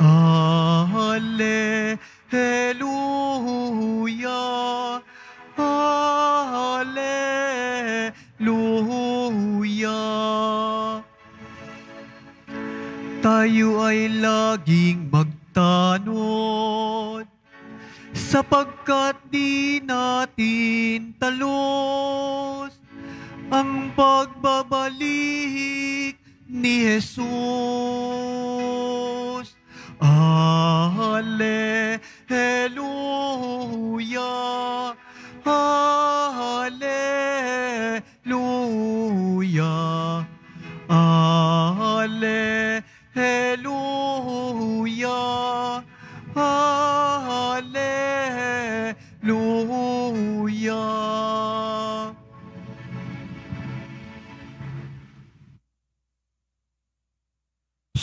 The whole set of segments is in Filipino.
Alleluia. Alleluia. Tayo ay laging magtanod sapagkat di natin talos ang pagbabalik ni Jesus.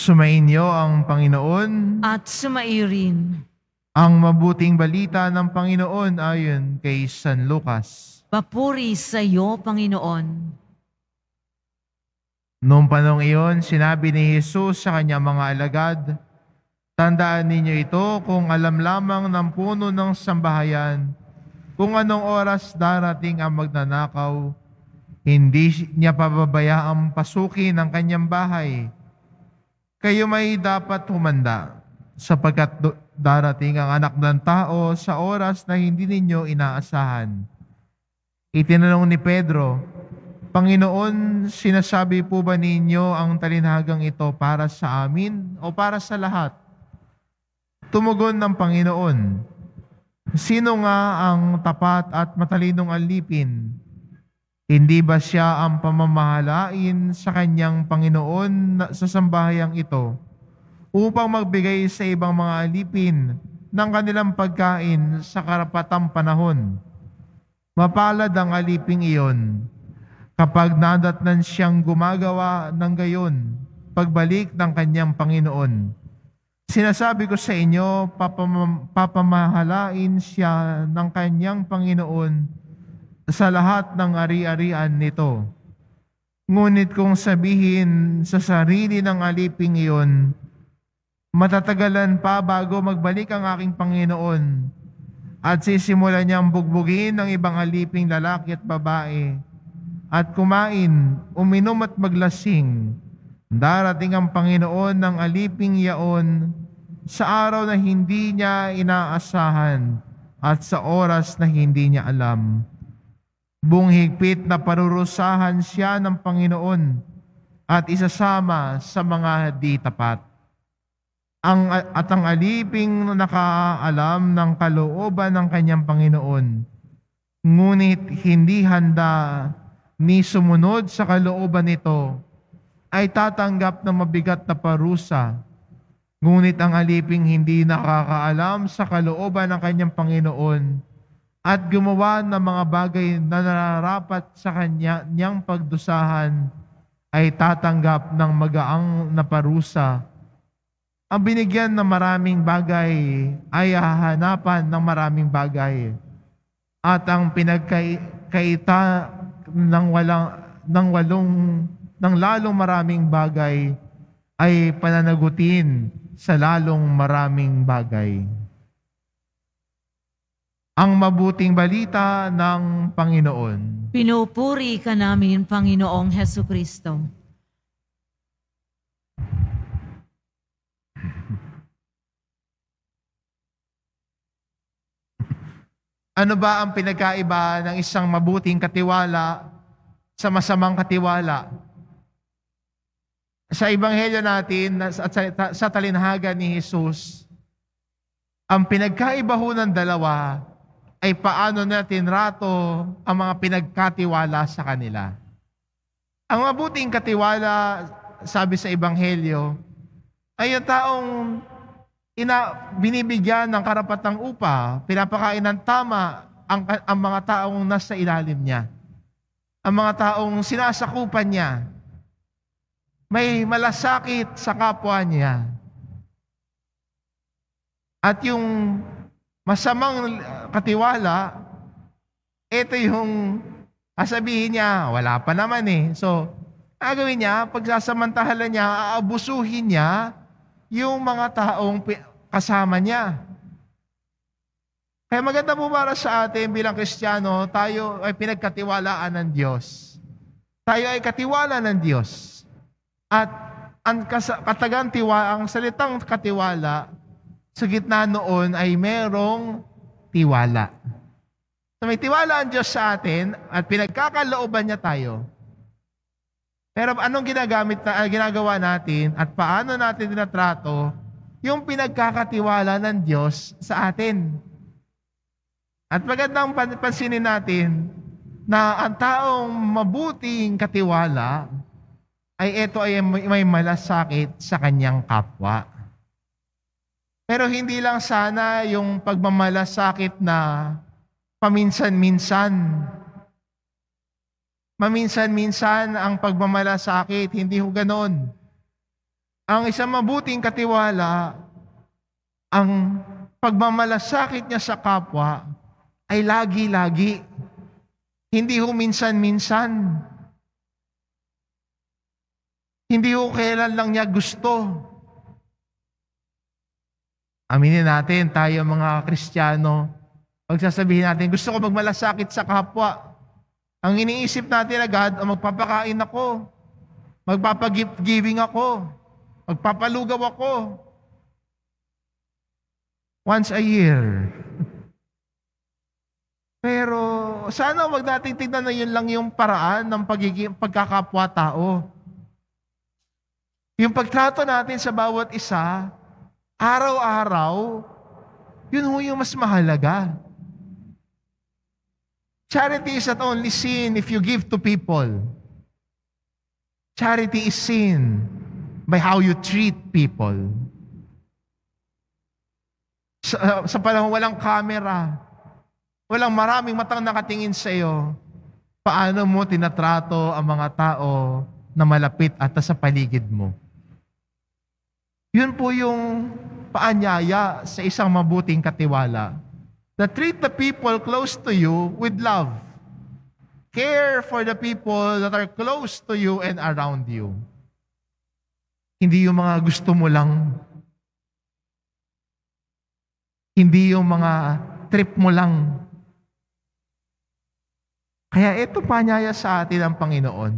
Sumainyo ang Panginoon at sumairin. Ang mabuting balita ng Panginoon ayon kay San Lucas. Papuri sa iyo, Panginoon. Noong panong iyon, sinabi ni Jesus sa kanyang mga alagad, Tandaan ninyo ito kung alam lamang ng puno ng sambahayan kung anong oras darating ang magnanakaw, hindi niya pababayaang pasukin ang kanyang bahay kayo may dapat humanda sapagkat darating ang anak ng tao sa oras na hindi ninyo inaasahan. Itinanong ni Pedro, Panginoon, sinasabi po ba ninyo ang talinhagang ito para sa amin o para sa lahat? Tumugon ng Panginoon, Sino nga ang tapat at matalinong alipin hindi ba siya ang pamamahalain sa kanyang Panginoon sa sambahayang ito upang magbigay sa ibang mga alipin ng kanilang pagkain sa karapatang panahon? Mapalad ang aliping iyon kapag nadatnan siyang gumagawa ng gayon pagbalik ng kanyang Panginoon. Sinasabi ko sa inyo, papam- papamahalain siya ng kanyang Panginoon sa lahat ng ari-arian nito. Ngunit kung sabihin sa sarili ng aliping iyon, matatagalan pa bago magbalik ang aking Panginoon at sisimulan niyang bugbugin ng ibang aliping lalaki at babae at kumain, uminom at maglasing. Darating ang Panginoon ng aliping yaon sa araw na hindi niya inaasahan at sa oras na hindi niya alam. Buong higpit na parurusahan siya ng Panginoon at isasama sa mga di tapat. Ang, at ang aliping nakaalam ng kalooban ng kanyang Panginoon, ngunit hindi handa ni sumunod sa kalooban nito, ay tatanggap ng mabigat na parusa. Ngunit ang aliping hindi nakakaalam sa kalooban ng kanyang Panginoon, at gumawa ng mga bagay na nararapat sa kanya niyang pagdusahan ay tatanggap ng magaang na parusa. Ang binigyan ng maraming bagay ay hahanapan ng maraming bagay. At ang pinagkaita ng walang ng walong ng lalong maraming bagay ay pananagutin sa lalong maraming bagay ang mabuting balita ng Panginoon. Pinupuri ka namin, Panginoong Heso Kristo. ano ba ang pinagkaiba ng isang mabuting katiwala sa masamang katiwala? Sa Ebanghelyo natin at sa, sa, talinhaga ni Jesus, ang pinagkaiba ho ng dalawa ay paano natin rato ang mga pinagkatiwala sa kanila. Ang mabuting katiwala, sabi sa Ebanghelyo, ay yung taong ina, binibigyan ng karapatang upa, pinapakain ng tama ang, ang mga taong nasa ilalim niya. Ang mga taong sinasakupan niya. May malasakit sa kapwa niya. At yung masamang ah, katiwala, ito yung asabihin niya, wala pa naman eh. So, gagawin niya, pagsasamantahala niya, aabusuhin niya yung mga taong kasama niya. Kaya maganda po para sa atin bilang Kristiyano, tayo ay pinagkatiwalaan ng Diyos. Tayo ay katiwala ng Diyos. At ang katagang tiwa, ang salitang katiwala sa gitna noon ay merong tiwala. So may tiwala ang Diyos sa atin at pinagkakalooban niya tayo. Pero anong ginagamit na, ah, ginagawa natin at paano natin dinatrato yung pinagkakatiwala ng Diyos sa atin? At magandang pansinin natin na ang taong mabuting katiwala ay ito ay may malasakit sa kanyang kapwa. Pero hindi lang sana yung pagmamalasakit na paminsan-minsan. Maminsan-minsan ang pagmamalasakit, hindi ho ganoon. Ang isang mabuting katiwala, ang pagmamalasakit niya sa kapwa ay lagi-lagi. Hindi ho minsan-minsan. Hindi ho kailan lang niya gusto. Aminin natin, tayo mga Kristiyano, pagsasabihin natin, gusto ko magmalasakit sa kapwa. Ang iniisip natin agad, oh, magpapakain ako, magpapag-giving ako, magpapalugaw ako. Once a year. Pero sana wag natin tignan na yun lang yung paraan ng pagiging pagkakapwa-tao. Yung pagtrato natin sa bawat isa, araw-araw, yun ho yung mas mahalaga. Charity is not only seen if you give to people. Charity is seen by how you treat people. Sa, sa panahon walang camera, walang maraming matang nakatingin sa iyo, paano mo tinatrato ang mga tao na malapit at sa paligid mo? Yun po yung paanyaya sa isang mabuting katiwala. That treat the people close to you with love. Care for the people that are close to you and around you. Hindi yung mga gusto mo lang. Hindi yung mga trip mo lang. Kaya ito panyaya sa atin ang Panginoon.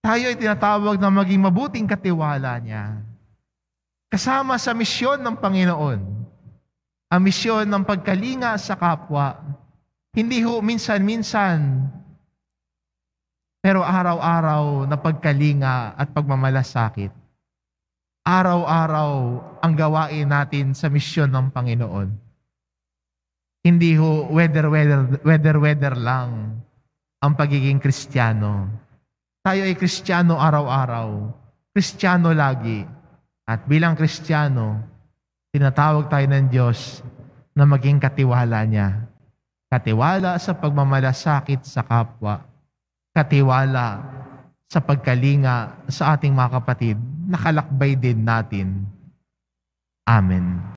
Tayo ay tinatawag na maging mabuting katiwala niya. Kasama sa misyon ng Panginoon, ang misyon ng pagkalinga sa kapwa, hindi ho minsan-minsan, pero araw-araw na pagkalinga at pagmamalasakit. Araw-araw ang gawain natin sa misyon ng Panginoon. Hindi ho weather-weather weather-weather lang ang pagiging Kristiyano. Tayo ay Kristiyano araw-araw. Kristiyano lagi at bilang Kristiyano, tinatawag tayo ng Diyos na maging katiwala niya. Katiwala sa pagmamalasakit sa kapwa. Katiwala sa pagkalinga sa ating mga kapatid. Nakalakbay din natin. Amen.